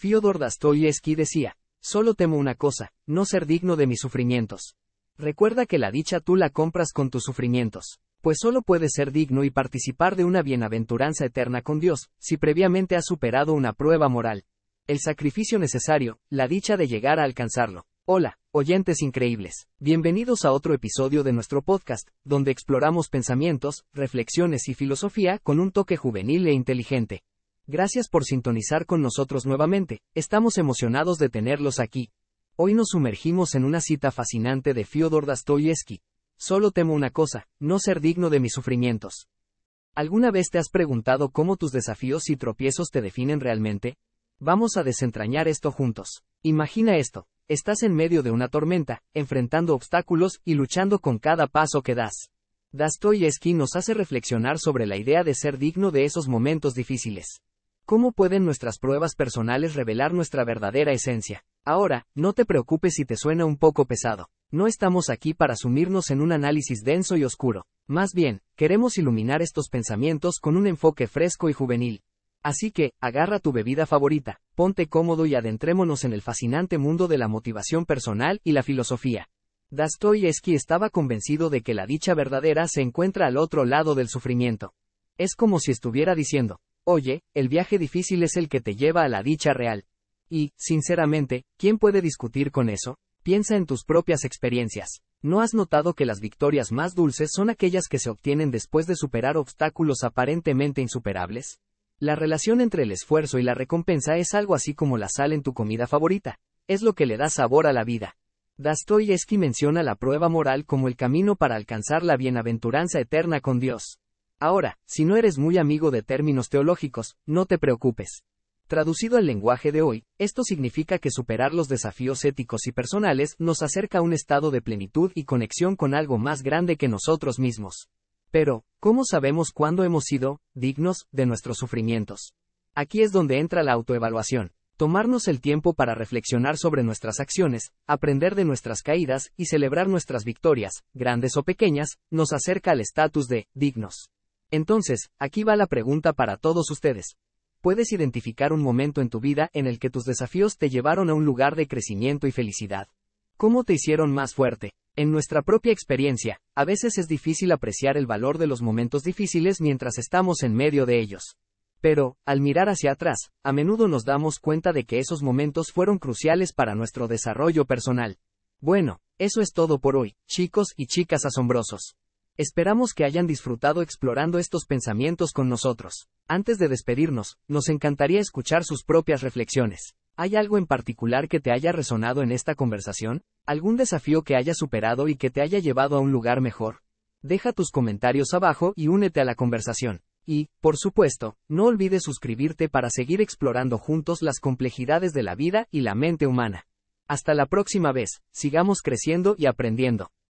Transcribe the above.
Fyodor Dostoyevsky decía, solo temo una cosa, no ser digno de mis sufrimientos. Recuerda que la dicha tú la compras con tus sufrimientos, pues solo puedes ser digno y participar de una bienaventuranza eterna con Dios, si previamente has superado una prueba moral. El sacrificio necesario, la dicha de llegar a alcanzarlo. Hola, oyentes increíbles. Bienvenidos a otro episodio de nuestro podcast, donde exploramos pensamientos, reflexiones y filosofía con un toque juvenil e inteligente. Gracias por sintonizar con nosotros nuevamente, estamos emocionados de tenerlos aquí. Hoy nos sumergimos en una cita fascinante de Fyodor Dostoyevsky. Solo temo una cosa, no ser digno de mis sufrimientos. ¿Alguna vez te has preguntado cómo tus desafíos y tropiezos te definen realmente? Vamos a desentrañar esto juntos. Imagina esto, estás en medio de una tormenta, enfrentando obstáculos y luchando con cada paso que das. Dostoyevsky nos hace reflexionar sobre la idea de ser digno de esos momentos difíciles. ¿Cómo pueden nuestras pruebas personales revelar nuestra verdadera esencia? Ahora, no te preocupes si te suena un poco pesado. No estamos aquí para sumirnos en un análisis denso y oscuro. Más bien, queremos iluminar estos pensamientos con un enfoque fresco y juvenil. Así que, agarra tu bebida favorita, ponte cómodo y adentrémonos en el fascinante mundo de la motivación personal y la filosofía. Dostoyevsky estaba convencido de que la dicha verdadera se encuentra al otro lado del sufrimiento. Es como si estuviera diciendo, Oye, el viaje difícil es el que te lleva a la dicha real. Y, sinceramente, ¿quién puede discutir con eso? Piensa en tus propias experiencias. ¿No has notado que las victorias más dulces son aquellas que se obtienen después de superar obstáculos aparentemente insuperables? La relación entre el esfuerzo y la recompensa es algo así como la sal en tu comida favorita. Es lo que le da sabor a la vida. Dostoyevsky menciona la prueba moral como el camino para alcanzar la bienaventuranza eterna con Dios. Ahora, si no eres muy amigo de términos teológicos, no te preocupes. Traducido al lenguaje de hoy, esto significa que superar los desafíos éticos y personales nos acerca a un estado de plenitud y conexión con algo más grande que nosotros mismos. Pero, ¿cómo sabemos cuándo hemos sido dignos de nuestros sufrimientos? Aquí es donde entra la autoevaluación. Tomarnos el tiempo para reflexionar sobre nuestras acciones, aprender de nuestras caídas y celebrar nuestras victorias, grandes o pequeñas, nos acerca al estatus de dignos. Entonces, aquí va la pregunta para todos ustedes. ¿Puedes identificar un momento en tu vida en el que tus desafíos te llevaron a un lugar de crecimiento y felicidad? ¿Cómo te hicieron más fuerte? En nuestra propia experiencia, a veces es difícil apreciar el valor de los momentos difíciles mientras estamos en medio de ellos. Pero, al mirar hacia atrás, a menudo nos damos cuenta de que esos momentos fueron cruciales para nuestro desarrollo personal. Bueno, eso es todo por hoy, chicos y chicas asombrosos. Esperamos que hayan disfrutado explorando estos pensamientos con nosotros. Antes de despedirnos, nos encantaría escuchar sus propias reflexiones. ¿Hay algo en particular que te haya resonado en esta conversación? ¿Algún desafío que haya superado y que te haya llevado a un lugar mejor? Deja tus comentarios abajo y únete a la conversación. Y, por supuesto, no olvides suscribirte para seguir explorando juntos las complejidades de la vida y la mente humana. Hasta la próxima vez, sigamos creciendo y aprendiendo.